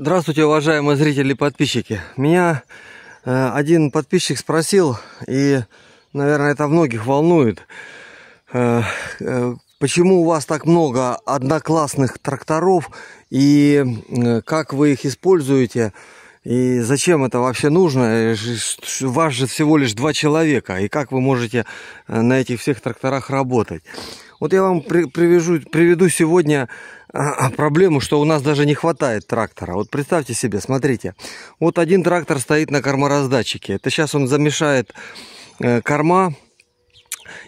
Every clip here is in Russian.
Здравствуйте, уважаемые зрители и подписчики. Меня э, один подписчик спросил, и, наверное, это многих волнует, э, э, почему у вас так много одноклассных тракторов, и э, как вы их используете, и зачем это вообще нужно? Э, вас же всего лишь два человека, и как вы можете э, на этих всех тракторах работать? Вот я вам при, привяжу, приведу сегодня а, а проблему, что у нас даже не хватает трактора. Вот представьте себе, смотрите, вот один трактор стоит на кормораздатчике. Это сейчас он замешает э, корма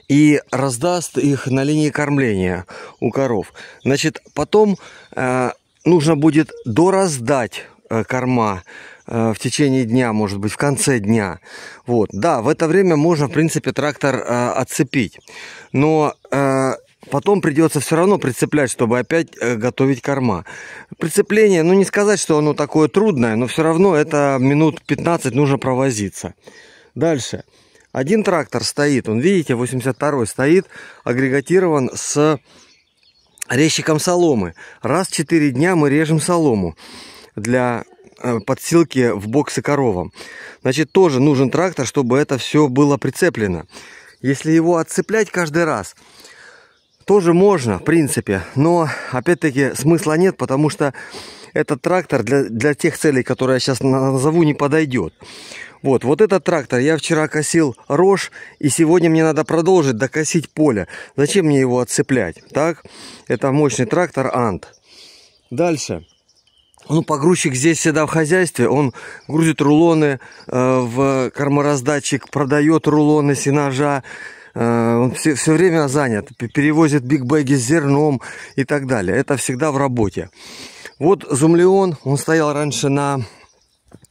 и раздаст их на линии кормления у коров. Значит, потом э, нужно будет дораздать э, корма в течение дня, может быть, в конце дня. Вот. Да, в это время можно, в принципе, трактор отцепить. Но Потом придется все равно прицеплять, чтобы опять э, готовить корма. Прицепление, ну не сказать, что оно такое трудное, но все равно это минут 15 нужно провозиться. Дальше. Один трактор стоит, он, видите, 82-й стоит, агрегатирован с резчиком соломы. Раз в 4 дня мы режем солому для э, подсилки в боксы коровам. Значит, тоже нужен трактор, чтобы это все было прицеплено. Если его отцеплять каждый раз, тоже можно, в принципе, но опять-таки смысла нет, потому что этот трактор для, для тех целей, которые я сейчас назову, не подойдет. Вот, вот этот трактор, я вчера косил рожь, и сегодня мне надо продолжить докосить поле. Зачем мне его отцеплять, так? Это мощный трактор Ант. Дальше. Ну, погрузчик здесь всегда в хозяйстве, он грузит рулоны э, в кормораздатчик, продает рулоны сенажа, Э, он все, все время занят, перевозит бигбеги с зерном и так далее. Это всегда в работе. Вот Зумлеон, он стоял раньше на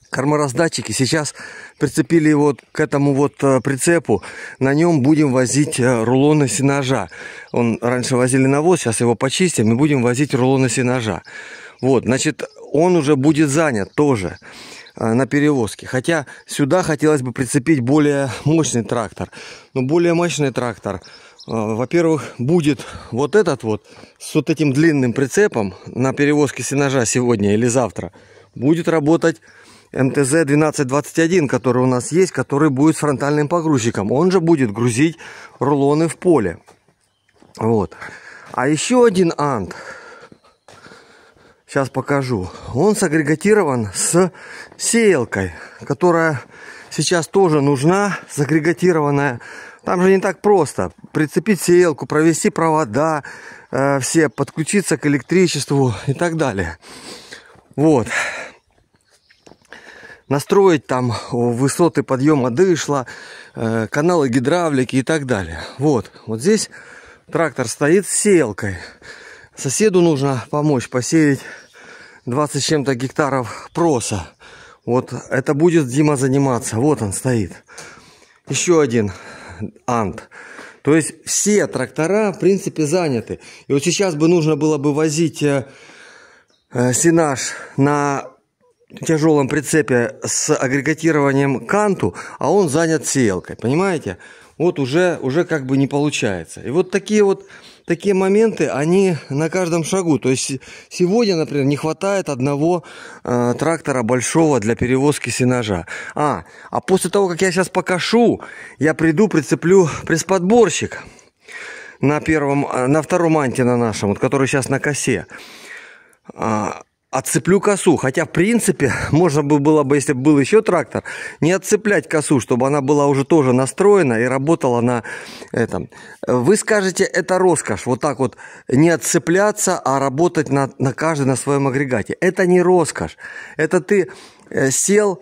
кормораздатчике Сейчас прицепили его к этому вот э, прицепу. На нем будем возить э, рулоны сенажа. Он раньше возили навоз, сейчас его почистим и будем возить рулоны сенажа. Вот, значит, он уже будет занят тоже. Э, на перевозке. Хотя сюда хотелось бы прицепить более мощный трактор. Но более мощный трактор, э, во-первых, будет вот этот вот с вот этим длинным прицепом на перевозке сенажа сегодня или завтра. Будет работать МТЗ-1221, который у нас есть, который будет с фронтальным погрузчиком. Он же будет грузить рулоны в поле. Вот. А еще один ант – Сейчас покажу. Он сагрегатирован с сеялкой, которая сейчас тоже нужна, сагрегатированная. Там же не так просто. Прицепить сеялку, провести провода, э, все, подключиться к электричеству и так далее. Вот. Настроить там высоты подъема дышла, э, каналы гидравлики и так далее. Вот. Вот здесь трактор стоит с сеялкой. Соседу нужно помочь посеять 20 чем-то гектаров проса. Вот это будет Дима заниматься. Вот он стоит. Еще один ант. То есть все трактора, в принципе, заняты. И вот сейчас бы нужно было бы возить э, э, сенаж на тяжелом прицепе с агрегатированием канту, а он занят сеялкой, понимаете? вот уже, уже как бы не получается. И вот такие вот такие моменты, они на каждом шагу. То есть сегодня, например, не хватает одного э, трактора большого для перевозки сенажа. А, а после того, как я сейчас покашу, я приду, прицеплю пресс-подборщик на, первом, э, на втором анте на нашем, вот, который сейчас на косе. А, отцеплю косу. Хотя, в принципе, можно бы было бы, если бы был еще трактор, не отцеплять косу, чтобы она была уже тоже настроена и работала на этом. Вы скажете, это роскошь. Вот так вот не отцепляться, а работать на, на каждый на своем агрегате. Это не роскошь. Это ты э, сел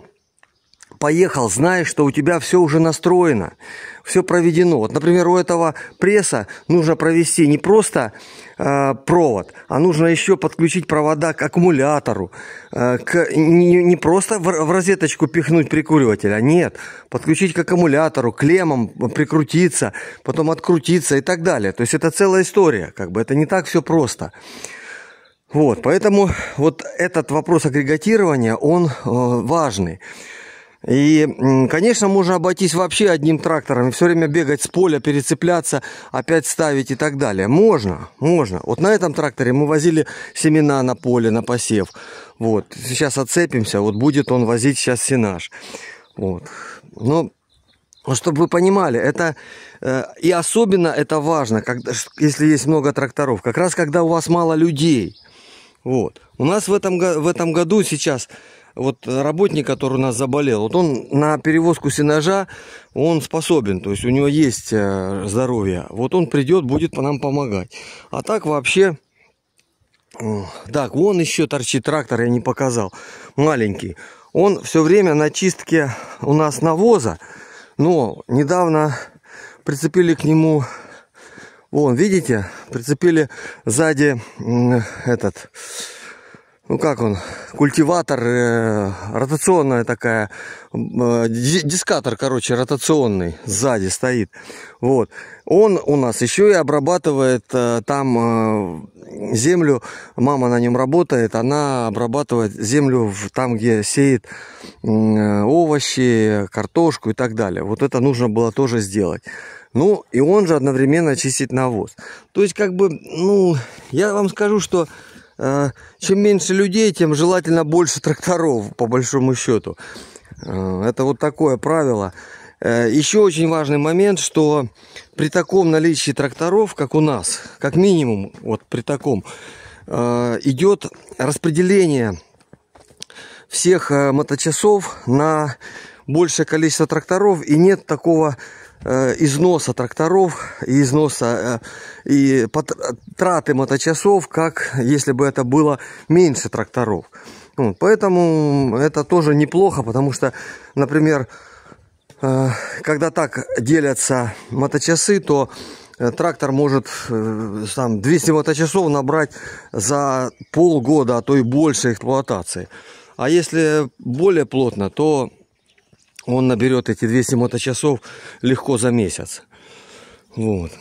поехал, знаешь, что у тебя все уже настроено, все проведено. Вот, например, у этого пресса нужно провести не просто э, провод, а нужно еще подключить провода к аккумулятору, э, к, не, не просто в, в розеточку пихнуть прикуриватель, а нет, подключить к аккумулятору, клеммам прикрутиться, потом открутиться и так далее. То есть это целая история, как бы это не так все просто. Вот, поэтому вот этот вопрос агрегатирования, он э, важный. И, конечно, можно обойтись вообще одним трактором, и все время бегать с поля, перецепляться, опять ставить и так далее. Можно, можно. Вот на этом тракторе мы возили семена на поле, на посев. Вот, сейчас отцепимся, вот будет он возить сейчас сенаж. Вот. Но но чтобы вы понимали, это э, и особенно это важно, когда, если есть много тракторов, как раз когда у вас мало людей. Вот. У нас в этом, в этом году сейчас вот работник, который у нас заболел, вот он на перевозку сенажа, он способен, то есть у него есть э, здоровье. Вот он придет, будет по нам помогать. А так вообще... Так, вон еще торчит трактор, я не показал. Маленький. Он все время на чистке у нас навоза, но недавно прицепили к нему Вон, видите, прицепили сзади этот ну как он, культиватор, э, ротационная такая, э, дискатор, короче, ротационный, сзади стоит. Вот. Он у нас еще и обрабатывает э, там э, землю, мама на нем работает, она обрабатывает землю в, там, где сеет э, овощи, картошку и так далее. Вот это нужно было тоже сделать. Ну, и он же одновременно чистит навоз. То есть, как бы, ну, я вам скажу, что а, чем меньше людей, тем желательно больше тракторов, по большому счету. А, это вот такое правило. Э, еще очень важный момент, что при таком наличии тракторов, как у нас, как минимум, вот при таком, а, идет распределение всех э, моточасов на большее количество тракторов и нет такого Э, износа тракторов э, и износа и траты моточасов, как если бы это было меньше тракторов. поэтому это тоже неплохо, потому что, например, э, когда так делятся моточасы, то трактор может там 200 моточасов набрать за полгода, а то и больше эксплуатации. А если более плотно, то он наберет эти 200 моточасов легко за месяц. Вот.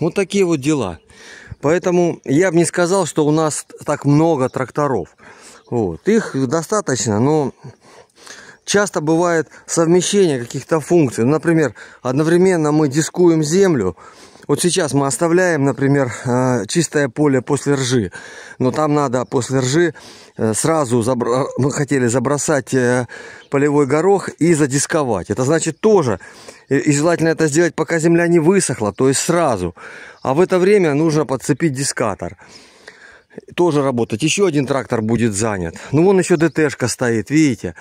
Вот такие вот дела. Поэтому я бы не сказал, что у нас так много тракторов. Вот. Их достаточно, но часто бывает совмещение каких-то функций. Например, одновременно мы дискуем землю, вот сейчас мы оставляем, например, э, чистое поле после ржи. Но там надо после ржи э, сразу забро... Э, мы хотели забросать полевой горох и задисковать. Это значит тоже. И желательно это сделать, пока земля не высохла, то есть сразу. А в это время нужно подцепить дискатор. Тоже работать. Еще один трактор будет занят. Ну, вон еще ДТшка стоит, видите?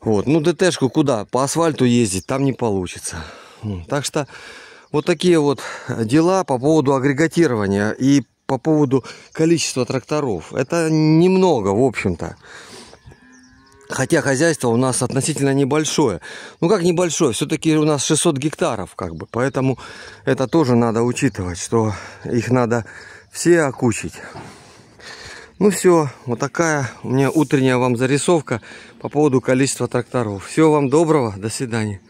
Вот. Ну, ДТшку куда? По асфальту ездить там не получится. Так что вот такие вот э, дела по поводу агрегатирования и по поводу количества тракторов. Это немного, в общем-то. Хотя хозяйство у нас относительно небольшое. Ну как небольшое, все-таки у нас 600 гектаров как бы. Поэтому это тоже надо учитывать, что их надо все окучить. Ну все, вот такая у меня утренняя вам зарисовка по поводу количества тракторов. Всего вам доброго, до свидания.